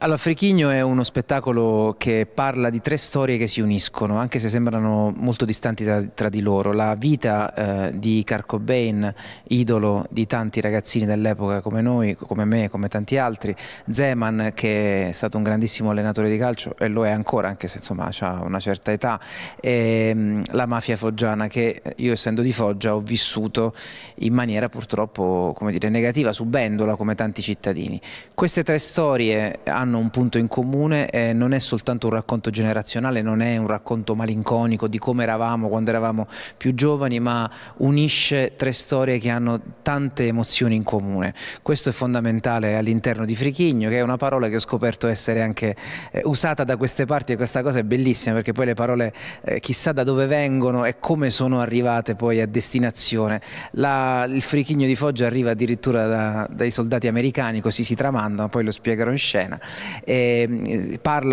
Allora, Frichigno è uno spettacolo che parla di tre storie che si uniscono, anche se sembrano molto distanti tra, tra di loro. La vita eh, di Bain, idolo di tanti ragazzini dell'epoca come noi, come me, come tanti altri. Zeman, che è stato un grandissimo allenatore di calcio e lo è ancora, anche se insomma ha una certa età. E, ehm, la mafia foggiana, che io essendo di Foggia ho vissuto in maniera purtroppo dire, negativa, subendola come tanti cittadini. Queste tre storie hanno hanno un punto in comune, eh, non è soltanto un racconto generazionale, non è un racconto malinconico di come eravamo quando eravamo più giovani, ma unisce tre storie che hanno tante emozioni in comune. Questo è fondamentale all'interno di Frichigno, che è una parola che ho scoperto essere anche eh, usata da queste parti e questa cosa è bellissima perché poi le parole eh, chissà da dove vengono e come sono arrivate poi a destinazione. La, il Frichigno di Foggia arriva addirittura da, dai soldati americani, così si tramandano poi lo spiegherò in scena eh,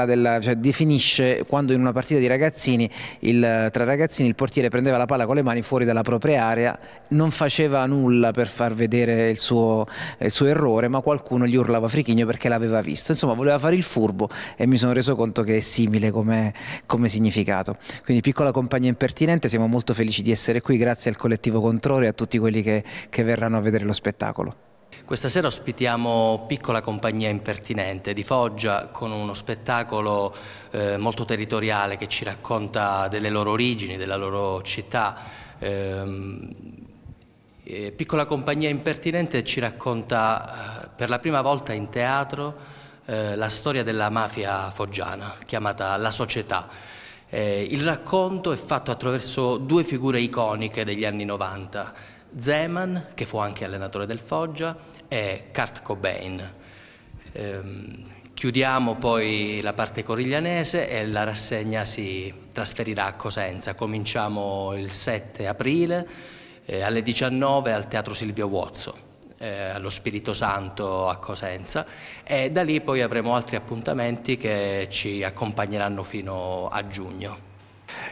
della, cioè, definisce quando in una partita di ragazzini il, tra ragazzini il portiere prendeva la palla con le mani fuori dalla propria area, non faceva nulla per far vedere il suo, il suo errore, ma qualcuno gli urlava frichigno perché l'aveva visto. Insomma, voleva fare il furbo e mi sono reso conto che è simile come, come significato. Quindi piccola compagnia impertinente, siamo molto felici di essere qui, grazie al collettivo Controre e a tutti quelli che, che verranno a vedere lo spettacolo. Questa sera ospitiamo Piccola Compagnia Impertinente di Foggia con uno spettacolo eh, molto territoriale che ci racconta delle loro origini, della loro città. Eh, Piccola Compagnia Impertinente ci racconta eh, per la prima volta in teatro eh, la storia della mafia foggiana chiamata La Società. Eh, il racconto è fatto attraverso due figure iconiche degli anni 90, Zeman, che fu anche allenatore del Foggia, e Kurt Cobain. Ehm, chiudiamo poi la parte coriglianese e la rassegna si trasferirà a Cosenza. Cominciamo il 7 aprile eh, alle 19 al Teatro Silvio Wozzo. Eh, allo Spirito Santo a Cosenza e da lì poi avremo altri appuntamenti che ci accompagneranno fino a giugno.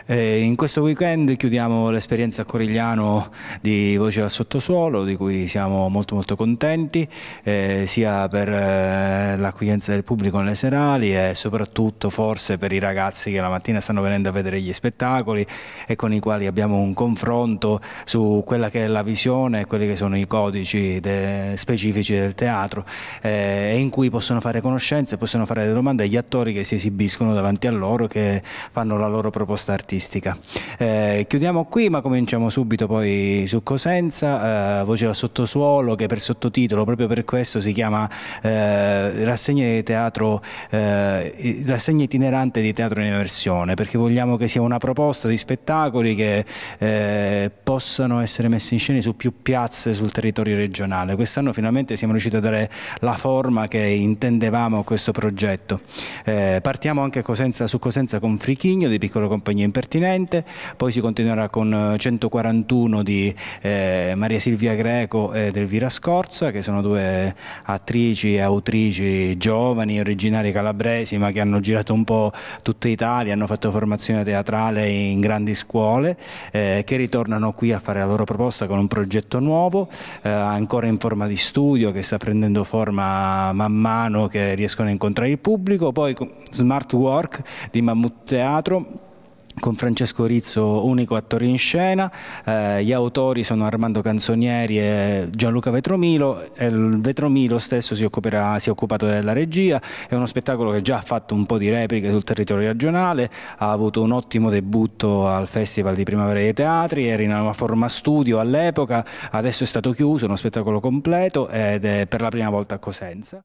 Eh, in questo weekend chiudiamo l'esperienza a Corigliano di Voce al Sottosuolo, di cui siamo molto molto contenti, eh, sia per eh, l'accoglienza del pubblico nelle serali e soprattutto forse per i ragazzi che la mattina stanno venendo a vedere gli spettacoli e con i quali abbiamo un confronto su quella che è la visione e quelli che sono i codici de specifici del teatro eh, e in cui possono fare conoscenze, possono fare delle domande agli attori che si esibiscono davanti a loro, che fanno la loro proposta artistica. Eh, chiudiamo qui ma cominciamo subito poi su Cosenza, eh, voce al sottosuolo che per sottotitolo proprio per questo si chiama eh, Rassegna di teatro, eh, rassegna itinerante di teatro in immersione perché vogliamo che sia una proposta di spettacoli che eh, possano essere messi in scena su più piazze sul territorio regionale. Quest'anno finalmente siamo riusciti a dare la forma che intendevamo a questo progetto. Eh, partiamo anche Cosenza, su Cosenza con Frichigno di Piccolo Compagno compagnia impertinente, poi si continuerà con 141 eh, di eh, Maria Silvia Greco ed Elvira Scorza, che sono due attrici e autrici giovani, originari calabresi, ma che hanno girato un po' tutta Italia, hanno fatto formazione teatrale in grandi scuole, eh, che ritornano qui a fare la loro proposta con un progetto nuovo, eh, ancora in forma di studio, che sta prendendo forma man mano che riescono a incontrare il pubblico, poi Smart Work di Mammut Teatro con Francesco Rizzo, unico attore in scena, eh, gli autori sono Armando Canzonieri e Gianluca Vetromilo, e il Vetromilo stesso si, occuperà, si, è occupato della regia, è uno spettacolo che già ha fatto un po' di repliche sul territorio regionale, ha avuto un ottimo debutto al Festival di Primavera dei Teatri, era in una forma studio all'epoca, adesso è stato chiuso, è uno spettacolo completo ed è per la prima volta a Cosenza.